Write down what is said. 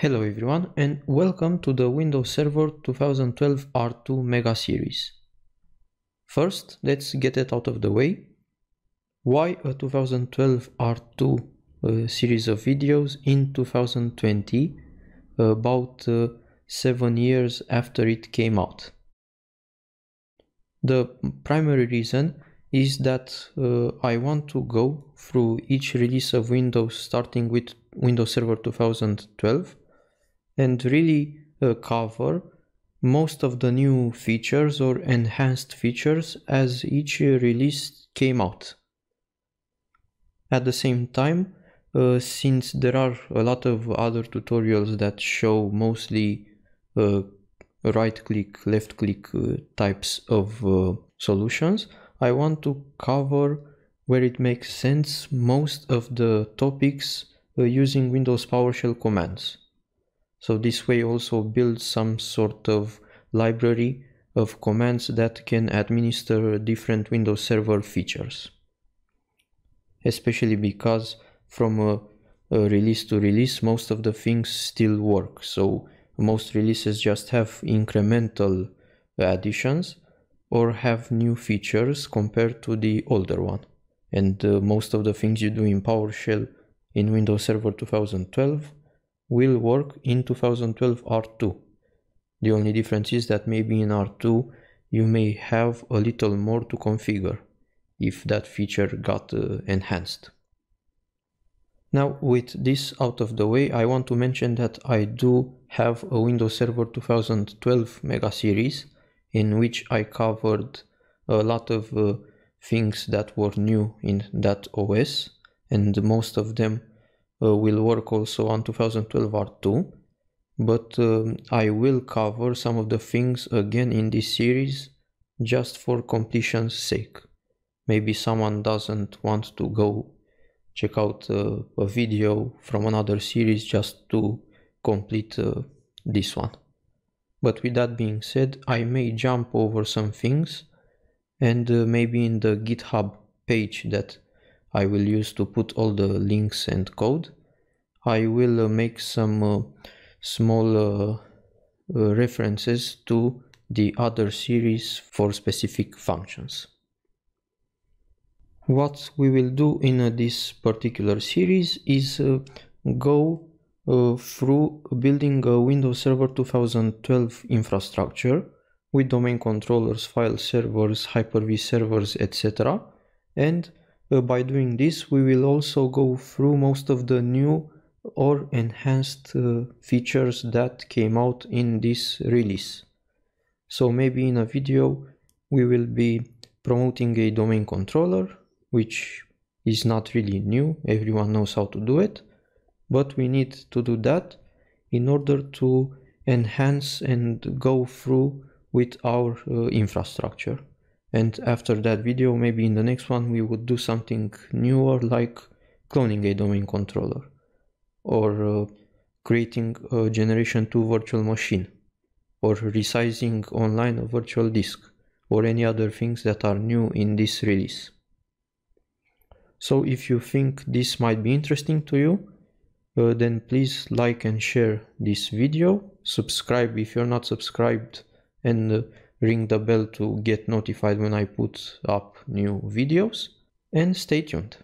Hello everyone and welcome to the Windows Server 2012 R2 Mega Series. First, let's get it out of the way. Why a 2012 R2 uh, series of videos in 2020, about uh, 7 years after it came out? The primary reason is that uh, I want to go through each release of Windows starting with Windows Server 2012 and really uh, cover most of the new features or enhanced features as each uh, release came out. At the same time, uh, since there are a lot of other tutorials that show mostly uh, right click, left click uh, types of uh, solutions, I want to cover where it makes sense most of the topics uh, using Windows PowerShell commands. So this way also build some sort of library of commands that can administer different Windows Server features. Especially because from a, a release to release most of the things still work. So most releases just have incremental additions or have new features compared to the older one. And uh, most of the things you do in PowerShell in Windows Server 2012 will work in 2012 R2. The only difference is that maybe in R2 you may have a little more to configure if that feature got uh, enhanced. Now with this out of the way I want to mention that I do have a Windows Server 2012 mega series in which I covered a lot of uh, things that were new in that OS and most of them uh, will work also on 2012 R2 but uh, I will cover some of the things again in this series just for completion's sake. Maybe someone doesn't want to go check out uh, a video from another series just to complete uh, this one. But with that being said, I may jump over some things and uh, maybe in the GitHub page that I will use to put all the links and code. I will uh, make some uh, small uh, references to the other series for specific functions. What we will do in this particular series is go uh, through building a Windows Server 2012 infrastructure with domain controllers, file servers, Hyper-V servers, etc. and uh, by doing this, we will also go through most of the new or enhanced uh, features that came out in this release. So maybe in a video we will be promoting a domain controller, which is not really new, everyone knows how to do it, but we need to do that in order to enhance and go through with our uh, infrastructure and after that video maybe in the next one we would do something newer like cloning a domain controller or uh, creating a generation 2 virtual machine or resizing online a virtual disk or any other things that are new in this release. So if you think this might be interesting to you, uh, then please like and share this video, subscribe if you're not subscribed and uh, ring the bell to get notified when I put up new videos and stay tuned.